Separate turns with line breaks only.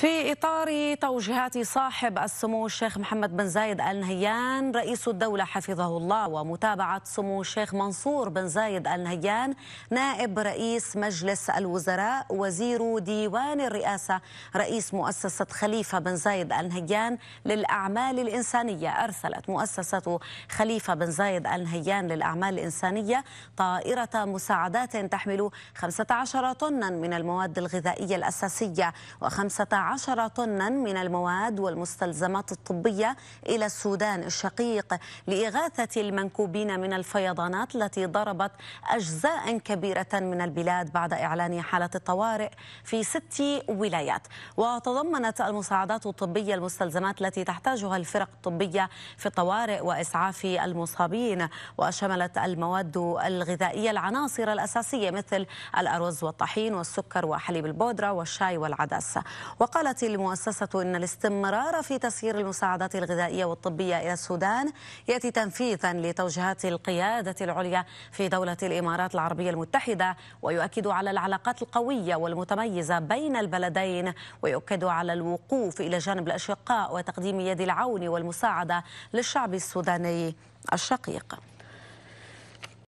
في إطار توجيهات صاحب السمو الشيخ محمد بن زايد آل نهيان رئيس الدولة حفظه الله ومتابعة سمو الشيخ منصور بن زايد آل نهيان نائب رئيس مجلس الوزراء وزير ديوان الرئاسة رئيس مؤسسة خليفة بن زايد آل نهيان للأعمال الإنسانية أرسلت مؤسسة خليفة بن زايد آل نهيان للأعمال الإنسانية طائرة مساعدات تحمل 15 طنا من المواد الغذائية الأساسية و15 10 طنا من المواد والمستلزمات الطبية إلى السودان الشقيق لإغاثة المنكوبين من الفيضانات التي ضربت أجزاء كبيرة من البلاد بعد إعلان حالة الطوارئ في ست ولايات وتضمنت المساعدات الطبية المستلزمات التي تحتاجها الفرق الطبية في الطوارئ وإسعاف المصابين وشملت المواد الغذائية العناصر الأساسية مثل الأرز والطحين والسكر وحليب البودرة والشاي والعدس وقال قالت المؤسسة أن الاستمرار في تسيير المساعدات الغذائية والطبية إلى السودان يأتي تنفيذا لتوجيهات القيادة العليا في دولة الإمارات العربية المتحدة ويؤكد على العلاقات القوية والمتميزة بين البلدين ويؤكد على الوقوف إلى جانب الأشقاء وتقديم يد العون والمساعدة للشعب السوداني الشقيق